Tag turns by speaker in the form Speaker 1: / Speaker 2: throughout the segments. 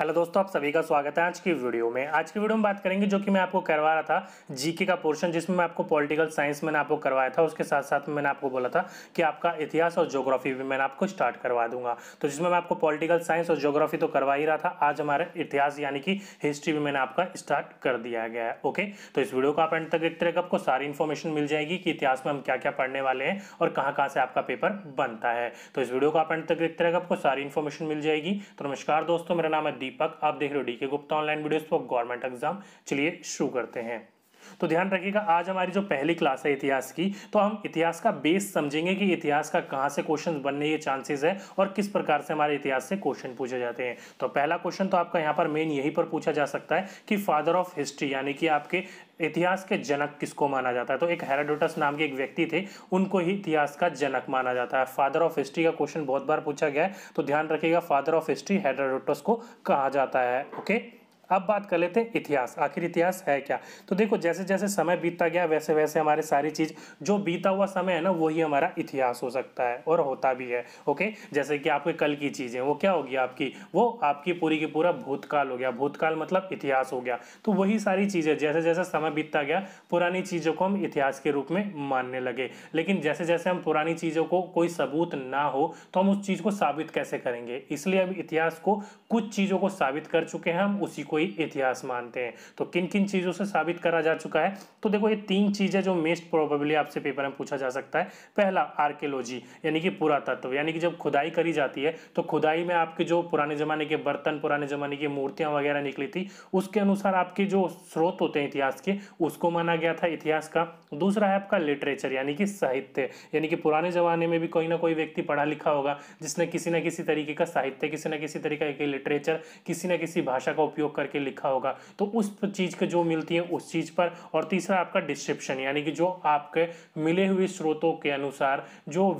Speaker 1: Hello दोस्तों आप सभी का स्वागत है आज की वीडियो में आज की वीडियो में बात करेंगे जो कि मैं आपको करवा रहा था जीके का पोर्शन जिसमें मैं आपको पॉलिटिकल साइंस मैंने आपको करवाया था उसके साथ साथ मैंने आपको बोला था कि आपका इतिहास और ज्योग्राफी भी मैंने आपको स्टार्ट करवा दूंगा तो जिसमें मैं आपको पॉलिटिकल साइंस और ज्योग्राफी तो करवा ही रहा था आज हमारा इतिहास यानी कि हिस्ट्री भी मैंने आपका स्टार्ट कर दिया गया है ओके तो इस वीडियो को आप एंड तक देखते रहेगा आपको सारी इन्फॉर्मेशन मिल जाएगी कि इतिहास में हम क्या क्या पढ़ने वाले हैं और कहाँ कहाँ से आपका पेपर बनता है तो इस वीडियो को आप एंड तक देखते रहेगा आपको सारी इन्फॉर्मेशन मिल जाएगी तो नमस्कार दोस्तों मेरा नाम है दीपक आप देख रहे हो D K Gupta online videos for government exam चलिए शुरू करते हैं तो ध्यान रखिएगा आज हमारी जो पहली क्लास है इतिहास की तो हम इतिहास का बेस समझेंगे कि इतिहास का कहां से क्वेश्चन बनने के चांसेस है और किस प्रकार से हमारे इतिहास से क्वेश्चन पूछे जाते हैं तो पहला क्वेश्चन तो आपका यहां पर मेन यहीं पर पूछा जा सकता है कि फादर ऑफ हिस्ट्री यानी कि आपके इतिहास के जनक किसको माना जाता है तो एक हेराडोटस नाम के एक व्यक्ति थे उनको ही इतिहास का जनक माना जाता है फादर ऑफ हिस्ट्री का क्वेश्चन बहुत बार पूछा गया है तो ध्यान रखिएगा फादर ऑफ हिस्ट्री हेराडोटस को कहा जाता है ओके okay? अब बात कर लेते हैं इतिहास आखिर इतिहास है क्या तो देखो जैसे जैसे समय बीतता गया वैसे वैसे हमारे सारी चीज़ जो बीता हुआ समय है ना वही हमारा इतिहास हो सकता है और होता भी है ओके जैसे कि आपके कल की चीज़ें वो क्या होगी आपकी वो आपकी पूरी की पूरा भूतकाल हो गया भूतकाल मतलब इतिहास हो गया तो वही सारी चीज़ें जैसे जैसे समय बीतता गया पुरानी चीज़ों को हम इतिहास के रूप में मानने लगे लेकिन जैसे जैसे हम पुरानी चीज़ों को कोई सबूत ना हो तो हम उस चीज़ को साबित कैसे करेंगे इसलिए अब इतिहास को कुछ चीज़ों को साबित कर चुके हैं हम उसी को कोई इतिहास मानते हैं तो किन किन चीज़ों से साबित करा जा चुका है तो देखो ये तीन चीज़ें जो मेस्ट प्रोबेबली आपसे पेपर में पूछा जा सकता है पहला आर्कियोलॉजी यानी कि पुरातत्व यानी कि जब खुदाई करी जाती है तो खुदाई में आपके जो पुराने ज़माने के बर्तन पुराने ज़माने की मूर्तियां वगैरह निकली थी उसके अनुसार आपके जो स्रोत होते हैं इतिहास के उसको माना गया था इतिहास का दूसरा है आपका लिटरेचर यानी कि साहित्य यानी कि पुराने ज़माने में भी कोई ना कोई व्यक्ति पढ़ा लिखा होगा जिसने किसी ना किसी तरीके का साहित्य किसी ना किसी तरीके का लिटरेचर किसी ना किसी भाषा का उपयोग कर करके लिखा होगा तो उस चीज़ के जो मिलती है उस चीज़ पर और तीसरा आपका डिस्क्रिप्शन यानी कि जो आपके मिले हुए स्रोतों के अनुसार जो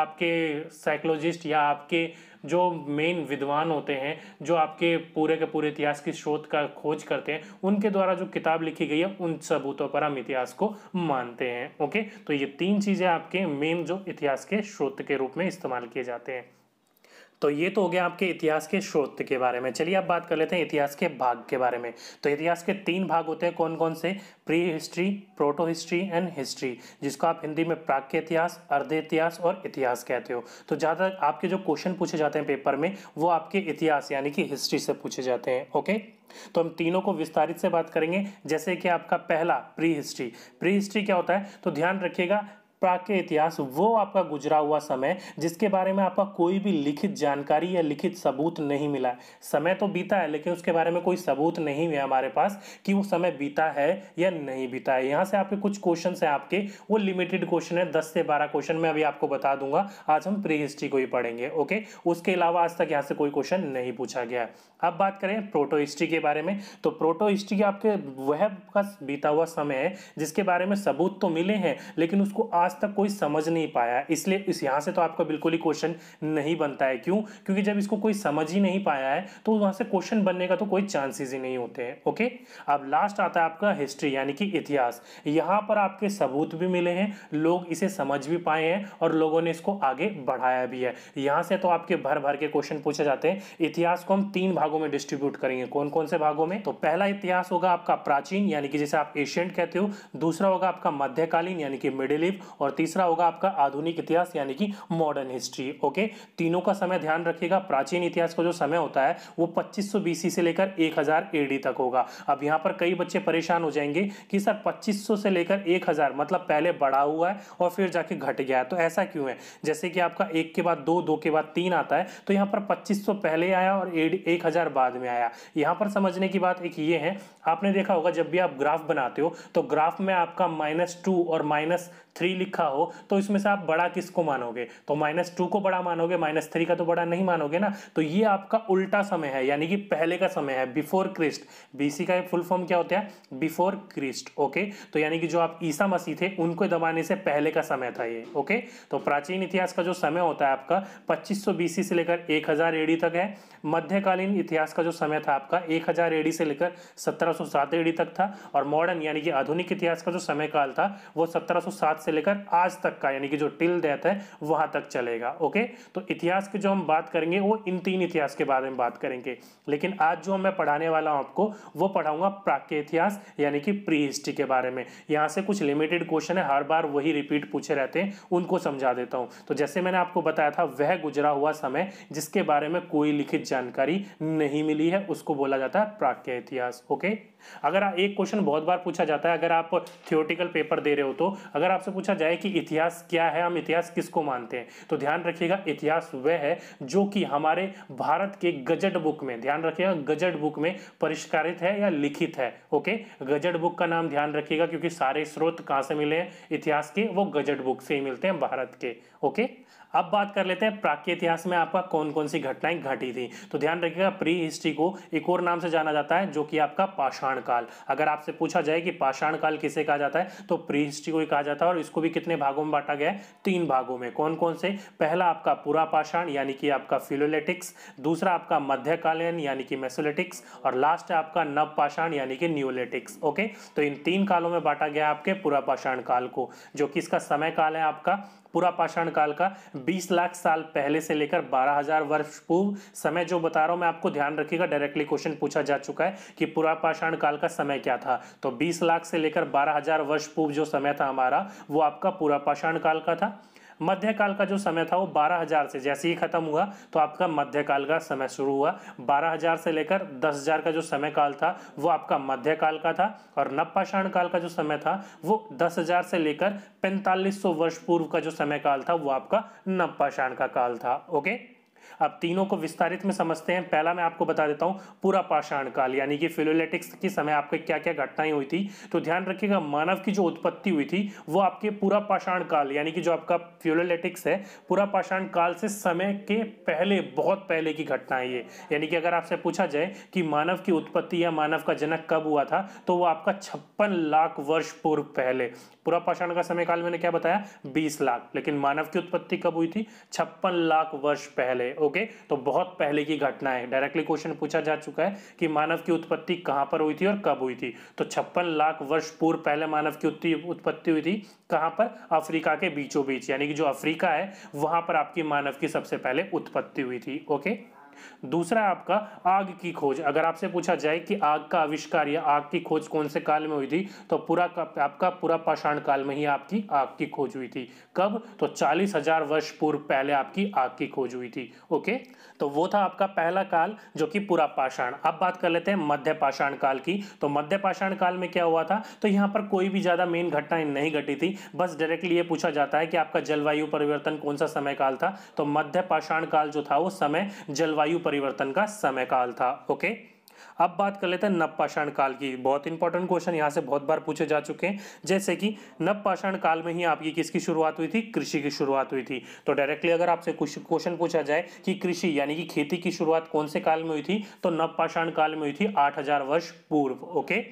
Speaker 1: आपके साइकोलॉजिस्ट या आपके जो मेन विद्वान होते हैं जो आपके पूरे के पूरे इतिहास की स्रोत का खोज करते हैं उनके द्वारा जो किताब लिखी गई है उन सबूतों पर हम इतिहास को मानते हैं ओके तो ये तीन चीज़ें आपके मेन जो इतिहास के स्रोत के रूप में इस्तेमाल किए जाते हैं तो ये तो हो गया आपके इतिहास के स्रोत के बारे में चलिए आप बात कर लेते हैं इतिहास के भाग के बारे में तो इतिहास के तीन भाग होते हैं कौन कौन से prehistory protohistory and history जिसको आप हिंदी में प्राग के इतिहास अर्ध इतिहास और इतिहास कहते हो तो ज़्यादा आपके जो क्वेश्चन पूछे जाते हैं पेपर में वो आपके इतिहास यानी कि हिस्ट्री से पूछे जाते हैं ओके तो हम तीनों को विस्तारित से बात करेंगे जैसे कि आपका पहला प्री हिस्ट्री प्री हिस्ट्री क्या होता है तो ध्यान रखिएगा के इतिहास वो आपका गुजरा हुआ समय जिसके बारे में आपका कोई भी लिखित जानकारी या लिखित सबूत नहीं मिला है समय तो बीता है लेकिन उसके बारे में कोई सबूत नहीं है हमारे पास कि वो समय बीता है या नहीं बीता है यहाँ से आपके कुछ क्वेश्चन हैं आपके वो लिमिटेड क्वेश्चन है दस से बारह क्वेश्चन में अभी आपको बता दूंगा आज हम प्री हिस्ट्री को ही पढ़ेंगे ओके उसके अलावा आज तक यहाँ से कोई क्वेश्चन नहीं पूछा गया है अब बात करें प्रोटो हिस्ट्री के बारे में तो प्रोटो हिस्ट्री आपके वह का बीता हुआ समय है जिसके बारे में सबूत तो मिले हैं लेकिन उसको आज आज तक कोई समझ नहीं पाया इसलिए इस यहाँ से तो आपका बिल्कुल ही क्वेश्चन नहीं बनता है क्यों क्योंकि जब इसको कोई समझ ही नहीं पाया है तो वहाँ से क्वेश्चन बनने का तो कोई चांसेस ही नहीं होते हैं ओके अब लास्ट आता है आपका हिस्ट्री यानी कि इतिहास यहाँ पर आपके सबूत भी मिले हैं लोग इसे समझ भी पाए हैं और लोगों ने इसको आगे बढ़ाया भी है यहाँ से तो आपके भर भर के क्वेश्चन पूछे जाते हैं इतिहास को हम तीन भागों में डिस्ट्रीब्यूट करेंगे कौन कौन से भागों में तो पहला इतिहास होगा आपका प्राचीन यानी कि जैसे आप एशियंट कहते हो दूसरा होगा आपका मध्यकालीन यानी कि मिडिल और तीसरा होगा आपका आधुनिक इतिहास यानी कि मॉडर्न हिस्ट्री ओके तीनों का समय ध्यान रखिएगा प्राचीन इतिहास का जो समय होता है वो पच्चीस सौ से लेकर एक हजार तक होगा अब यहाँ पर कई बच्चे परेशान हो जाएंगे कि सर 2500 से लेकर 1000 मतलब पहले बढ़ा हुआ है और फिर जाके घट गया है तो ऐसा क्यों है जैसे कि आपका एक के बाद दो दो के बाद तीन आता है तो यहाँ पर पच्चीस पहले आया और एक हज़ार बाद में आया यहाँ पर समझने की बात एक ये है आपने देखा होगा जब भी आप ग्राफ बनाते हो तो ग्राफ में आपका माइनस टू और माइनस थ्री लिखा हो तो इसमें से आप बड़ा किसको मानोगे तो माइनस टू को बड़ा मानोगे माइनस थ्री का तो बड़ा नहीं मानोगे ना तो ये आपका उल्टा समय है यानी कि पहले का समय है बिफोर क्रिस्ट बीसी का फुल फॉर्म क्या होता है बिफोर क्रिस्ट ओके तो यानी कि जो आप ईसा मसीह थे उनको दबाने से पहले का समय था ये ओके तो प्राचीन इतिहास का जो समय होता है आपका पच्चीस बीसी से लेकर हजार एडी तक है मध्यकालीन इतिहास का जो समय था आपका हजार एडी से लेकर सात एडी तक था और मॉडर्न यानी कि आधुनिक इतिहास का जो समय काल था वो सात शुरुआत से लेकर आज तक का यानी कि जो टिल डेथ है वहां तक चलेगा ओके तो इतिहास की जो हम बात करेंगे वो इन तीन इतिहास के बारे में बात करेंगे लेकिन आज जो मैं पढ़ाने वाला हूं आपको वो पढ़ाऊंगा प्राक्य इतिहास यानी कि प्री हिस्ट्री के बारे में यहां से कुछ लिमिटेड क्वेश्चन है हर बार वही रिपीट पूछे रहते हैं उनको समझा देता हूं तो जैसे मैंने आपको बताया था वह गुजरा हुआ समय जिसके बारे में कोई लिखित जानकारी नहीं मिली है उसको बोला जाता है प्राक्य इतिहास ओके okay? अगर एक क्वेश्चन बहुत बार पूछा जाता है अगर आप थियोटिकल पेपर दे रहे हो तो अगर आपसे पूछा जाए कि इतिहास क्या है हम इतिहास किसको मानते हैं तो ध्यान रखिएगा इतिहास वह है जो कि हमारे भारत के गजट बुक में ध्यान रखिएगा गजट बुक में परिष्कारित है या लिखित है ओके गजट बुक का नाम ध्यान रखिएगा क्योंकि सारे स्रोत कहाँ से मिले हैं इतिहास के वो गजट बुक से ही मिलते हैं भारत के ओके अब बात कर लेते हैं प्राक इतिहास में आपका कौन कौन सी घटनाएं घटी थी तो ध्यान रखिएगा प्री हिस्ट्री को एक और नाम से जाना जाता है जो कि आपका पाषाण काल अगर आपसे पूछा जाए कि पाषाण काल किसे कहा जाता है तो प्री हिस्ट्री को ही कहा जाता है और इसको भी कितने भागों में बांटा गया है तीन भागों में कौन कौन से पहला आपका पूरा पाषाण यानी कि आपका फिलोलेटिक्स दूसरा आपका मध्यकालीन यानी कि मेसोलेटिक्स और लास्ट आपका नव पाषाण यानी कि न्यूलेटिक्स ओके तो इन तीन कालों में बांटा गया आपके पूरा पाषाण काल को जो कि इसका समय काल है आपका पूरा पाषाण काल का 20 लाख साल पहले से लेकर 12000 वर्ष पूर्व समय जो बता रहा हूं मैं आपको ध्यान रखिएगा डायरेक्टली क्वेश्चन पूछा जा चुका है कि पुरापाषाण काल का समय क्या था तो 20 लाख से लेकर 12000 वर्ष पूर्व जो समय था हमारा वो आपका पुरापाषाण काल का था मध्यकाल का जो समय था वो 12000 से जैसे ही खत्म हुआ तो आपका मध्यकाल का समय शुरू हुआ 12000 से लेकर 10000 का जो समय काल था वो आपका मध्यकाल का था और नवपाषाण काल का जो समय था वो 10000 से लेकर 4500 वर्ष पूर्व का जो समय काल था वो आपका नवपाषाण का काल था ओके अब तीनों को विस्तारित में समझते हैं पहला मैं आपको बता देता हूँ पूरा पाषाण काल यानी कि फिलोलेटिक्स के समय आपके क्या क्या घटनाएं हुई थी तो ध्यान रखिएगा मानव की जो उत्पत्ति हुई थी वो आपके पूरा पाषाण काल यानी कि जो आपका फ्यूलोलेटिक्स है पूरा पाषाण काल से समय के पहले बहुत पहले की घटना है ये यानी कि अगर आपसे पूछा जाए कि मानव की उत्पत्ति या मानव का जनक कब हुआ था तो वो आपका छप्पन लाख वर्ष पूर्व पहले पूरा पाषाण का समय काल मैंने क्या बताया 20 लाख लेकिन मानव की उत्पत्ति कब हुई थी छप्पन लाख वर्ष पहले ओके तो बहुत पहले की घटना है डायरेक्टली क्वेश्चन पूछा जा चुका है कि मानव की उत्पत्ति कहां पर हुई थी और कब हुई थी तो छप्पन लाख वर्ष पूर्व पहले मानव की उत्पत्ति हुई थी कहां पर अफ्रीका के बीचों बीच यानी कि जो अफ्रीका है वहां पर आपकी मानव की सबसे पहले उत्पत्ति हुई थी ओके okay? दूसरा आपका आग की खोज अगर आपसे पूछा जाए कि आग का आविष्कार या आग की खोज कौन से काल में हुई थी तो पूरा आपका पूरा पाषाण काल में ही आपकी आग की खोज हुई थी कब तो चालीस हजार वर्ष पूर्व पहले आपकी आग की खोज हुई थी ओके तो वो था आपका पहला काल जो कि पूरा पाषाण अब बात कर लेते हैं मध्य पाषाण काल की तो मध्य पाषाण काल में क्या हुआ था तो यहां पर कोई भी ज़्यादा मेन घटनाएं नहीं घटी थी बस डायरेक्टली ये पूछा जाता है कि आपका जलवायु परिवर्तन कौन सा समय काल था तो मध्य पाषाण काल जो था वो समय जलवायु जलवायु परिवर्तन का समय काल था ओके अब बात कर लेते हैं नवपाषाण काल की बहुत इंपॉर्टेंट क्वेश्चन यहां से बहुत बार पूछे जा चुके हैं जैसे कि नवपाषाण काल में ही आपकी किसकी शुरुआत हुई थी कृषि की शुरुआत हुई थी तो डायरेक्टली अगर आपसे कुछ क्वेश्चन पूछा जाए कि कृषि यानी कि खेती की शुरुआत कौन से काल में हुई थी तो नवपाषाण काल में हुई थी आठ वर्ष पूर्व ओके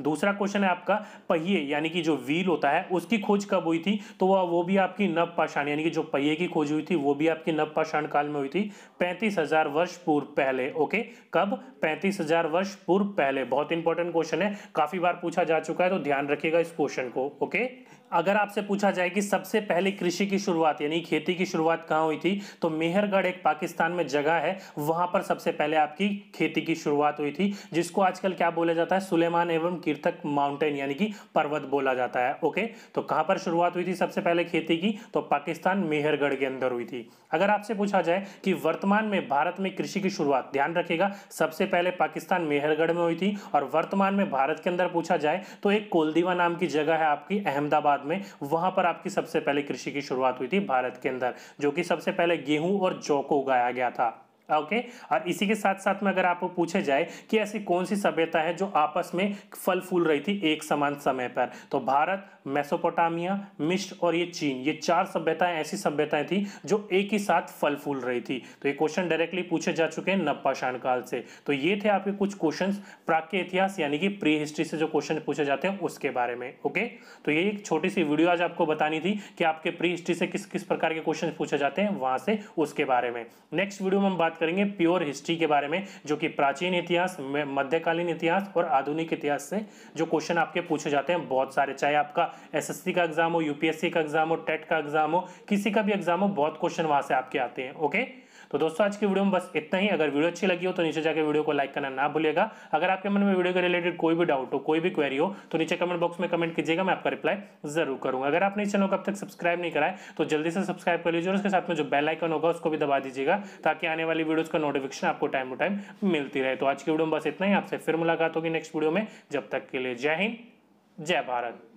Speaker 1: दूसरा क्वेश्चन है आपका पहिए यानी कि जो व्हील होता है उसकी खोज कब हुई थी तो वह वो भी आपकी नव पाषाण यानी कि जो पहिए की खोज हुई थी वो भी आपकी नव पाषाण काल में हुई थी पैंतीस हजार वर्ष पूर्व पहले ओके कब पैंतीस हजार वर्ष पूर्व पहले बहुत इंपॉर्टेंट क्वेश्चन है काफी बार पूछा जा चुका है तो ध्यान रखिएगा इस क्वेश्चन को ओके अगर आपसे पूछा जाए कि सबसे पहले कृषि की शुरुआत यानी खेती की शुरुआत कहाँ हुई थी तो मेहरगढ़ एक पाकिस्तान में जगह है वहां पर सबसे पहले आपकी खेती की शुरुआत हुई थी जिसको आजकल क्या बोला जाता है सुलेमान एवं कीर्तक माउंटेन यानी कि पर्वत बोला जाता है ओके तो कहाँ पर शुरुआत हुई थी सबसे पहले खेती की तो पाकिस्तान मेहरगढ़ के अंदर हुई थी अगर आपसे पूछा जाए कि वर्तमान में भारत में कृषि की शुरुआत ध्यान रखेगा सबसे पहले पाकिस्तान मेहरगढ़ में हुई थी और वर्तमान में भारत के अंदर पूछा जाए तो एक कोलदीवा नाम की जगह है आपकी अहमदाबाद बाद में वहां पर आपकी सबसे पहले कृषि की शुरुआत हुई थी भारत के अंदर जो कि सबसे पहले गेहूं और जौ को उगाया गया था ओके okay? और इसी के साथ साथ में अगर आपको पूछे जाए कि ऐसी कौन सी सभ्यता है जो आपस में फल फूल रही थी एक समान समय पर तो भारत मेसोपोटामिया मिश्र और ये चीन ये चार सभ्यताएं ऐसी सभ्यताएं थी जो एक ही साथ फल फूल रही थी तो ये क्वेश्चन डायरेक्टली पूछे जा चुके हैं नपाषाण काल से तो ये थे आपके कुछ क्वेश्चन प्राक्य इतिहास यानी कि प्री हिस्ट्री से जो क्वेश्चन पूछे जाते हैं उसके बारे में ओके तो ये एक छोटी सी वीडियो आज आपको बतानी थी कि आपके प्री हिस्ट्री से किस किस प्रकार के क्वेश्चन पूछे जाते हैं वहां से उसके बारे में नेक्स्ट वीडियो में हम बात करेंगे प्योर हिस्ट्री के बारे में जो कि प्राचीन इतिहास मध्यकालीन इतिहास और आधुनिक इतिहास से जो क्वेश्चन आपके पूछे जाते हैं बहुत सारे चाहे आपका एसएससी का एग्जाम हो यूपीएससी का एग्जाम हो टेट e का एग्जाम हो किसी का भी एग्जाम हो बहुत क्वेश्चन वहां से आपके आते हैं ओके तो दोस्तों आज की वीडियो में बस इतना ही अगर वीडियो अच्छी लगी हो तो नीचे जाकर वीडियो को लाइक करना ना भूलेगा अगर आपके मन में वीडियो के रिलेटेड कोई भी डाउट हो कोई भी क्वेरी हो तो नीचे कमेंट बॉक्स में कमेंट कीजिएगा मैं आपका रिप्लाई जरूर करूंगा अगर आपने इस चैनल को अब तक सब्सक्राइब नहीं कराए तो जल्दी से सब्सक्राइब कर लीजिए और उसके साथ में जो बेल आइकन होगा उसको भी दबा दीजिएगा ताकि आने वाली वीडियोज़ का नोटिफिकेशन आपको टाइम टू टाइम मिलती रहे तो आज की वीडियो में बस इतना ही आपसे फिर मुलाकात होगी नेक्स्ट वीडियो में जब तक के लिए जय हिंद जय भारत